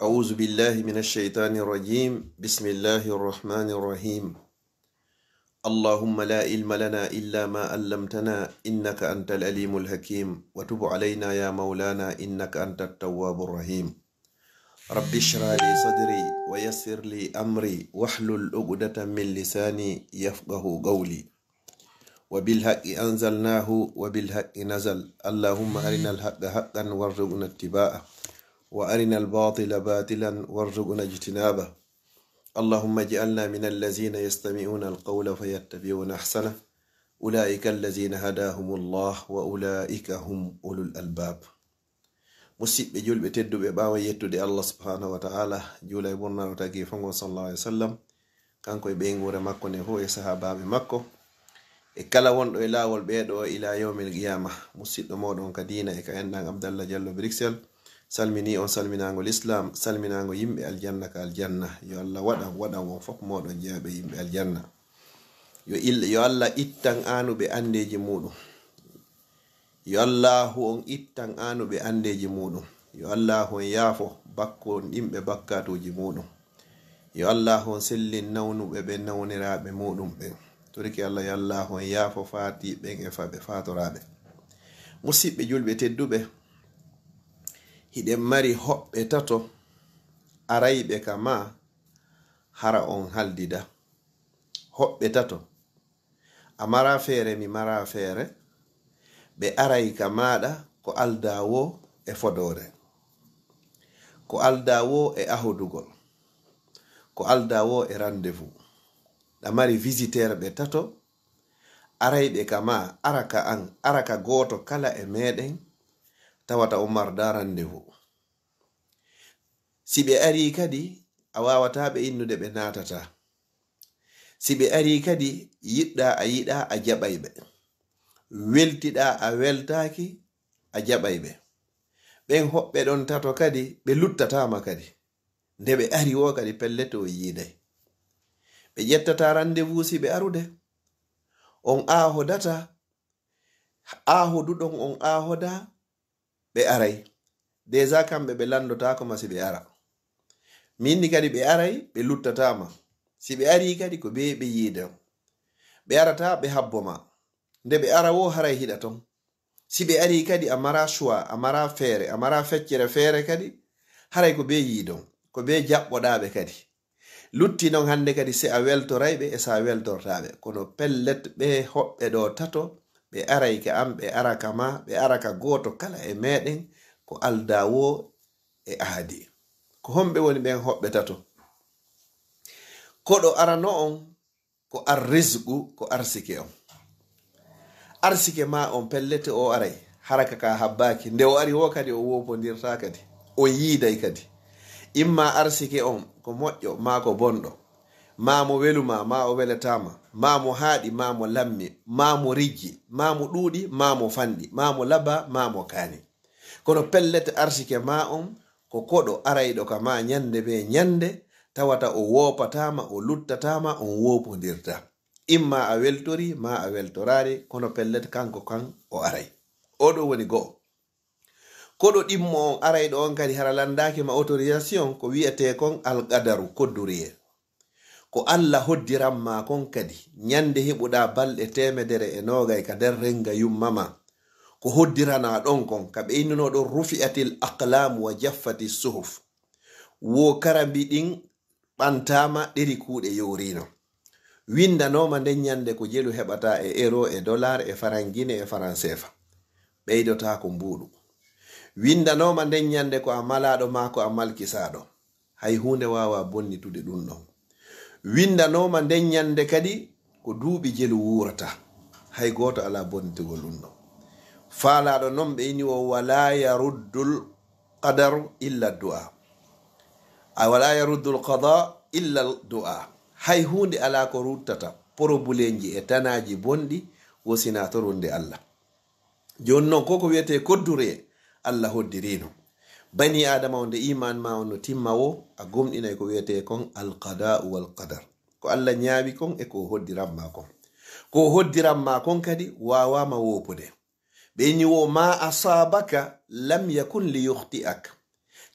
أعوذ بالله من الشيطان الرجيم بسم الله الرحمن الرحيم اللهم لا علم لنا إلا ما علمتنا إنك أنت الأليم الحكيم وتب علينا يا مولانا إنك أنت التواب الرحيم رب اشرح لي صدري ويسر لي أمري واحلل عقدة من لساني يفقه قولي وبالحق أنزلناه وبالحق نزل اللهم أرنا الحق حقا وارزقنا اتباعه وأرنا الباطل باطلا وارزقنا اجتنابه اللهم اجعلنا من الذين يستمعون القول فيتبعون أحسنه أولئك الذين هداهم الله وأولئك هم أولو الألباب مسيب جول بتدو بباوة يتدي الله سبحانه وتعالى جول يبنى وتقيفه صلى الله عليه وسلم كان كوي بينغو رمكو نهو يسحابا بمكو إكلا وندو إلا والبيدو إلى يوم القيامة مسيب مودون كدينة إكا عندنا عبد الله بريكسل salmini on salminago l'islam salminago yimɓe aljanna ka aljanna yo allah waɗan waɗan won fof moɗon jeyaɓe yimɓe aljanna yo yo allah ittan anuɓe andeji muɗum yo allahu on ittan anuɓe andeji muɗum yo allahu on yaafo bakko yimɓe bakkatuji muɗum yo allahu on sellin nawnuɓe ɓe nawniraɓe muɗum ɓe toriki allah yo allahu on yaafo fatiɓen e faɓe fatoraɓe musidɓe julɓe tedduɓe hiɗe mari hoɓɓe tato arayɓe ka ma hara on haldida hoɓɓe tato a mara feere mi mara feere ɓe aray ka maɗa ko aldawo e fodore ko aldawo e ahudugol ko aldawo e randevu ɗa mari visiteur ɓe tato arayɓe ka ma araka an araka goto kala e meɗen tawata umar darande hu si ɓe ari kadi a wawata ɓe innude ɓe natata si ɓe ari kadi yiɗɗa a yiɗa a jaɓay ɓe weltiɗa a weltaki a jaɓay ɓe ɓen hoɓɓe ɗon tato kadi ɓe luttatama kadi nde ɓe ari wo kadi pelle to yiiday ɓe ƴettata randevou si ɓe arude on ahodata ahoduɗon on ahoda ɓe aray déjà kamɓe ɓe landotako ma si ɓe ara minni kadi ɓe aray ɓe luttatama si ɓe ari kadi ko be ɓe yiida ɓe arata ɓe habbo ma nde ɓe ara wo haray hiɗa ton si ɓe ari kadi a mara chuwi a mara feere a mara feccere feere kadi haray ko be yiidon ko be jaɓɓoɗaɓe kadi lutti non hannde kadi se a weltoray ɓe e sa weltortaɓe kono pellet ɓe hoɓɓe ɗo tato ɓe arayke am ɓe araka ma ɓe araka goto kala e meɗen ko aldawo e aadi ko homɓe woni ɓen hoɓɓe tato koɗo arano on ko arrisgu ko arsike on arsike ma on pellete o aray haraka ka habbaki nde o ari wo kadi o wofodirta kadi o yiiday kadi imma arsike on ko moƴƴo ma ko bonɗo ma mo weluma ma o welatama ma haadi haaɗi lammi ma rijji riggi ma mo ɗuuɗi ma fanɗi ma laba ma kani kono pellete arsike ma on ko koɗo arayɗo ka ma nyande be nyande tawata o woopatama o luttatama on woopodirta imma a weltori ma a weltorari kono pellete kanko kan o aray oɗo woni go'o koɗo ɗimmo on arayɗo on kadi haralandaki ma autorisation ko wi'ete kon alkadaru kodduriye ko allah hoddiran ma kon kadi nyande heɓuɗa balɗe temedere e nogay ka nder renga yummama ko hoddirana ɗon kon ka ɓe ɓeyninoɗon rufi'atil aqlam wa jaffati suhuf wo kara mbiɗin ɓantama ɗeri kuuɗe yorino windanoma nden nyande ko jelu heɓata e ero e dollar e farangine e ɓeydota ko mbuɗu windanoma nden nyande ko a malaɗo ma ko a malkisaɗo hay hunde wawa bonnitude ɗum ɗon windanoma nden ñande kadi ko duuɓi jelu wuurata hay goto ala bonnitigol ɗum ɗo faalaɗo noon ɓe yini o wala yaruddul qadaru illa du'a a wala yaruddul qada illa du'a hay hunde ala ko ruttata probléji e tanaji bonɗi wosinatorunde allah joni noon koko wiyete koddure allah hoddirino bani adama o nde iman ma o no timma wo a gomɗinay ko wiyete kon alqada'u walqadar ko allah ñaawi kon e ko hoddiran ma kon ko hoddiran ma kon kadi wawama wopude ɓe ñiwo ma asabaka lam yakun li yuhti'ak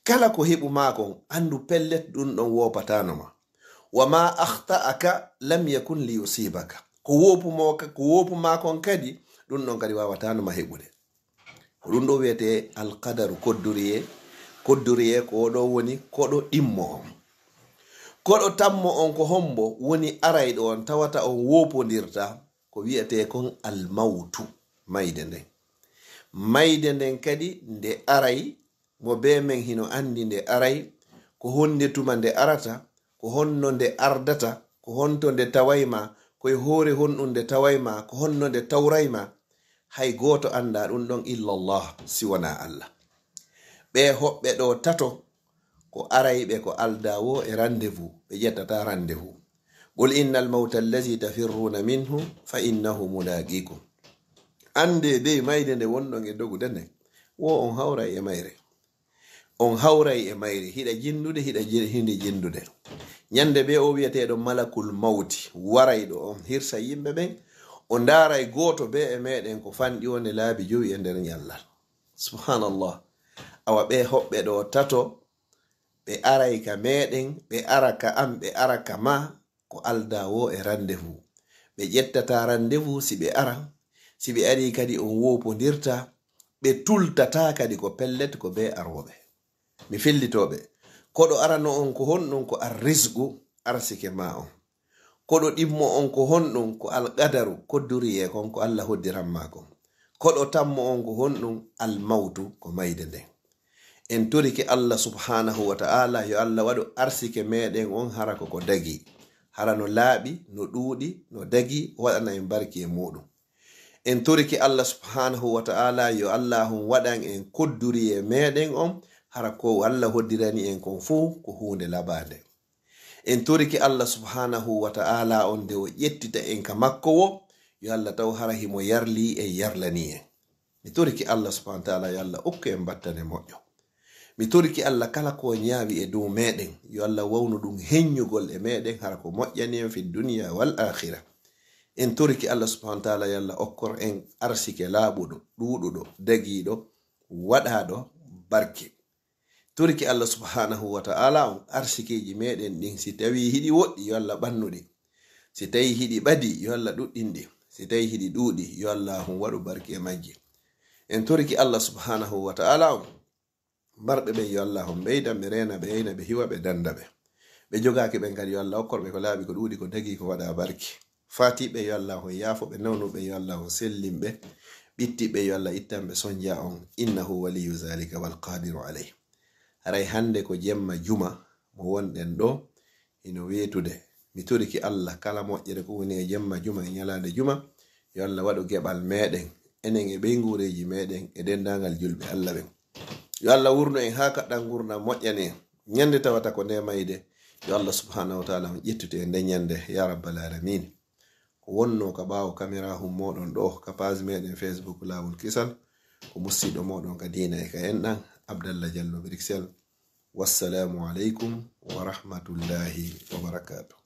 kala ko heɓu ma kon andu pellet ɗum ɗon wopatano ma wa ma ahta'aka lam yakun li yusibaka ko wopumoko wopuma kon kadi ɗum ɗon kadi wawatanoma heɓude ko ɗum ɗo wiyete alqadaru kodduriye koddoriye ko oɗo woni koɗo ɗimmo on koɗo tammo on ko hombo woni arayɗo on tawata on wopodirta ko wi'ete kon almawtu mayde nden mayde nden kadi nde aray mo be men hino andi nde aray ko honde tuma nde arata ko honno nde ardata ko honto nde tawayma koye hoore honɗum nde tawayma ko honno nde tawrayma hay goto anda ɗum ɗon illallah siwana allah ɓe hoɓɓe ɗo tato ko arayɓe ko aldawo e randevou ɓe ƴettata randevou qul inna almauta allazi tafirruna minhu fa innahu mulaqikum ande dey mayde nde wonɗo e dogudene wo on hawray e mayre on hawray e mayre hiɗa jinndude hiɗa hinde jinndude ñande be o wiyeteɗo malakul mawti waray ɗo on hirsa yimɓe ɓen o ndaray gooto be e meɗen ko fanɗi one laabi jowi e nder ñallal subhanallah awa ɓe hoɓɓe ɗo tato ɓe aray ka meɗen ɓe ara ka am ɓe ara ka ma ko alda wo e randevu ɓe ƴettata randevu si ɓe aran si ɓe ari kadi on wopodirta ɓe tultata kadi ko pellet ko be arwoɓe mi fillitoɓe koɗo arano on ko honɗon ko arrisgu arsike ma on koɗo ɗimmo on ko honɗon ko alkadaru kodduriye kon ko allah hoddiranma kon koɗo tammo on ngo honɗum almawdu ko mayde nden en torike allah subhanahu wa ta'ala yo allah waɗu arsike meɗen on hara koko dagi hara no laaɓi no ɗuuɗi no dagi waɗana en barki e muɗum en torike allah subhanahu wa ta'ala yo allahum waɗan en kodduri e meɗen on hara ko allah hoddirani en kon fuu ko hunde labande en torike allah subhanahu wa ta'ala on nde o ƴettita en ka makko wo yo allah taw hara himo yarli e eh, yarlani en eh. mi toriki allah subahana taala yo allah okku en battane moƴƴo mi toriki allah kala ko ñaawi e dow meɗen yo allah wawno ɗum henñugol e meɗen hara ko moƴƴani en eh, fi duniya wal akhira en toriki allah subahana taala yo allah okkor en arsike laaɓuɗo ɗuɗuɗo dagiiɗo waɗaɗo barke toriki allah subhanahu wa ta'ala on arsikeji meɗen ɗin si tawi hiɗi woɗɗi yo allah ɓannuɗi si tawi hiɗi ɓadi yo allah ɗuɗɗinɗi si tawi hiɗi ɗuuɗi yo allah um waɗu barki e majji en toriki allah subhanahu wa taala on marɓe ɓen yo allah um ɓeyda ɓe rena ɓe yeyna ɓe hiwa ɓe danda ɓe ɓe jogaki ɓen kadi yo allah hokkorɓe ko laaɓi ko ɗuuɗi ko dagi ko waɗa barki fatiɓe yo allah um yaafo ɓe nawnuɓe yo allah um sellimɓe ɓittiɓe yo allah ittanɓe sonja on innahu waliyu zalika walqadiru alayh aray hande ko jemma juma mo wonɗen ɗo ino wetude mi allah kala moƴƴere ko woni e jemma juma e ñalaande juma yo allah waɗu geɓal meɗen enen e ɓey nguureji meɗen e dendagal julɓe allah ɓen yo allah wurnu en haa kaɗɗan gurna moƴƴani ñande tawata ko ndemayde yo allah subhanahu wa taala on ƴettute e nde ya rabbal alamin ko wonno ka ɓaawo caméra hum moɗon ɗo ka page meɗen facebook laawol kisal ko musidɗo moɗon ka dina e ka en ɗan abdallah diallo brixel wassalamu aleykum wa rahmatullahi wa barakatuh